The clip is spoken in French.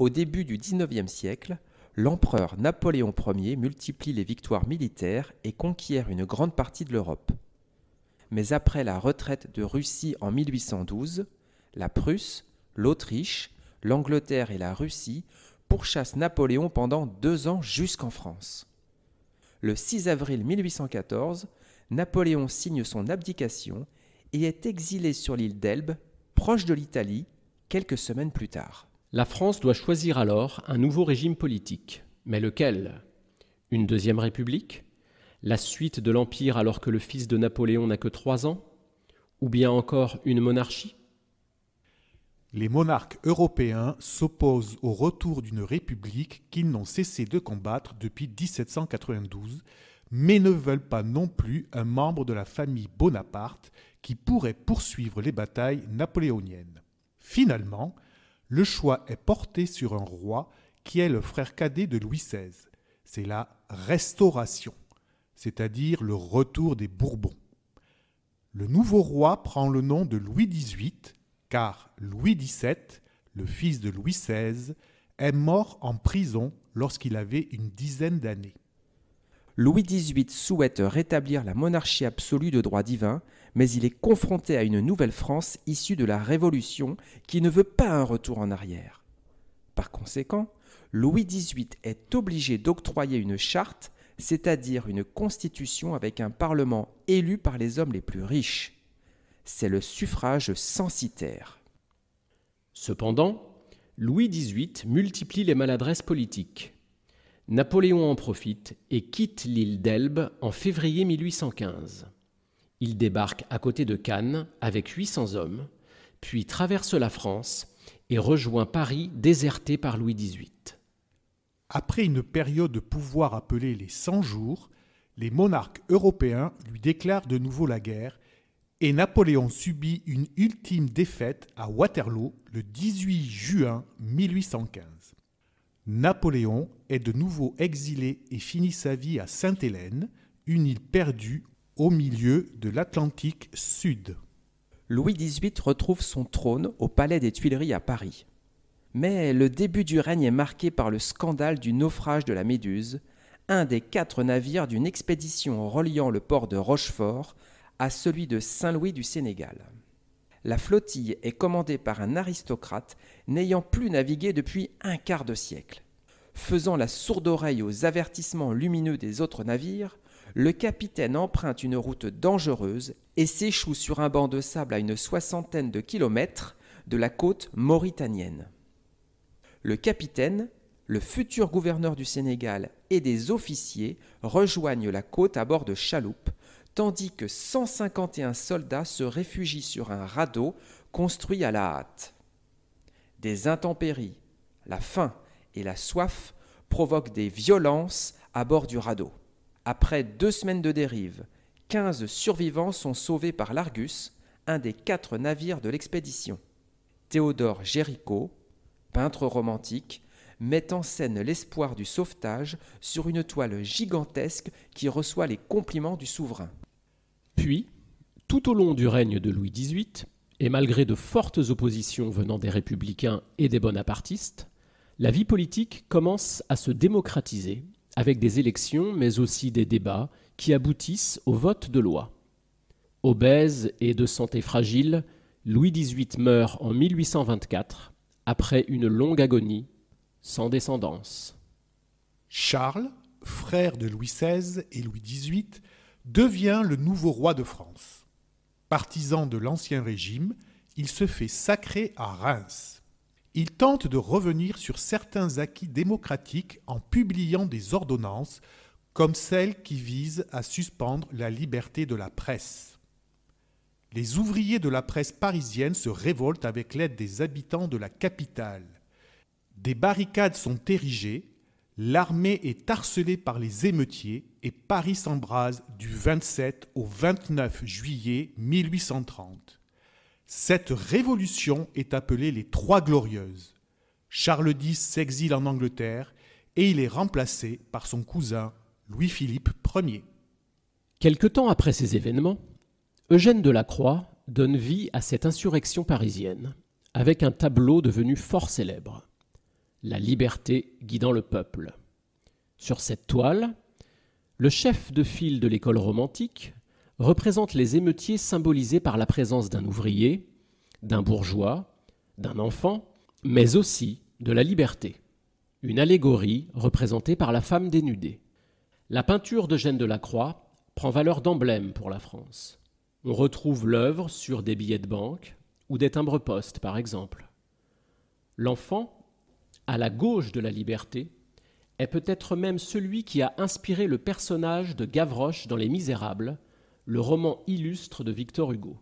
Au début du XIXe siècle, l'empereur Napoléon Ier multiplie les victoires militaires et conquiert une grande partie de l'Europe. Mais après la retraite de Russie en 1812, la Prusse, l'Autriche, l'Angleterre et la Russie pourchassent Napoléon pendant deux ans jusqu'en France. Le 6 avril 1814, Napoléon signe son abdication et est exilé sur l'île d'Elbe, proche de l'Italie, quelques semaines plus tard. La France doit choisir alors un nouveau régime politique. Mais lequel Une deuxième république La suite de l'Empire alors que le fils de Napoléon n'a que trois ans Ou bien encore une monarchie les monarques européens s'opposent au retour d'une république qu'ils n'ont cessé de combattre depuis 1792, mais ne veulent pas non plus un membre de la famille Bonaparte qui pourrait poursuivre les batailles napoléoniennes. Finalement, le choix est porté sur un roi qui est le frère cadet de Louis XVI. C'est la restauration, c'est-à-dire le retour des Bourbons. Le nouveau roi prend le nom de Louis XVIII, car Louis XVII, le fils de Louis XVI, est mort en prison lorsqu'il avait une dizaine d'années. Louis XVIII souhaite rétablir la monarchie absolue de droit divin, mais il est confronté à une nouvelle France issue de la Révolution qui ne veut pas un retour en arrière. Par conséquent, Louis XVIII est obligé d'octroyer une charte, c'est-à-dire une constitution avec un parlement élu par les hommes les plus riches. C'est le suffrage censitaire. Cependant, Louis XVIII multiplie les maladresses politiques. Napoléon en profite et quitte l'île d'Elbe en février 1815. Il débarque à côté de Cannes avec 800 hommes, puis traverse la France et rejoint Paris déserté par Louis XVIII. Après une période de pouvoir appelée les 100 jours, les monarques européens lui déclarent de nouveau la guerre et Napoléon subit une ultime défaite à Waterloo le 18 juin 1815. Napoléon est de nouveau exilé et finit sa vie à Sainte-Hélène, une île perdue au milieu de l'Atlantique Sud. Louis XVIII retrouve son trône au Palais des Tuileries à Paris. Mais le début du règne est marqué par le scandale du naufrage de la Méduse, un des quatre navires d'une expédition reliant le port de Rochefort à celui de Saint-Louis du Sénégal la flottille est commandée par un aristocrate n'ayant plus navigué depuis un quart de siècle. Faisant la sourde oreille aux avertissements lumineux des autres navires, le capitaine emprunte une route dangereuse et s'échoue sur un banc de sable à une soixantaine de kilomètres de la côte mauritanienne. Le capitaine, le futur gouverneur du Sénégal et des officiers rejoignent la côte à bord de chaloupes, tandis que 151 soldats se réfugient sur un radeau construit à la hâte. Des intempéries, la faim et la soif provoquent des violences à bord du radeau. Après deux semaines de dérive, 15 survivants sont sauvés par l'Argus, un des quatre navires de l'expédition. Théodore Géricault, peintre romantique, met en scène l'espoir du sauvetage sur une toile gigantesque qui reçoit les compliments du souverain. Puis, tout au long du règne de Louis XVIII, et malgré de fortes oppositions venant des républicains et des bonapartistes, la vie politique commence à se démocratiser, avec des élections mais aussi des débats qui aboutissent au vote de loi. Obèse et de santé fragile, Louis XVIII meurt en 1824, après une longue agonie, sans descendance. Charles, frère de Louis XVI et Louis XVIII, devient le nouveau roi de France. Partisan de l'Ancien Régime, il se fait sacré à Reims. Il tente de revenir sur certains acquis démocratiques en publiant des ordonnances comme celles qui visent à suspendre la liberté de la presse. Les ouvriers de la presse parisienne se révoltent avec l'aide des habitants de la capitale. Des barricades sont érigées l'armée est harcelée par les émeutiers et Paris s'embrase du 27 au 29 juillet 1830. Cette révolution est appelée les Trois Glorieuses. Charles X s'exile en Angleterre et il est remplacé par son cousin Louis-Philippe Ier. Quelque temps après ces événements, Eugène Delacroix donne vie à cette insurrection parisienne avec un tableau devenu fort célèbre. La liberté guidant le peuple. Sur cette toile, le chef de file de l'école romantique représente les émeutiers symbolisés par la présence d'un ouvrier, d'un bourgeois, d'un enfant, mais aussi de la liberté. Une allégorie représentée par la femme dénudée. La peinture de d'Eugène Croix prend valeur d'emblème pour la France. On retrouve l'œuvre sur des billets de banque ou des timbres postes, par exemple. L'enfant à la gauche de la liberté, est peut-être même celui qui a inspiré le personnage de Gavroche dans Les Misérables, le roman illustre de Victor Hugo.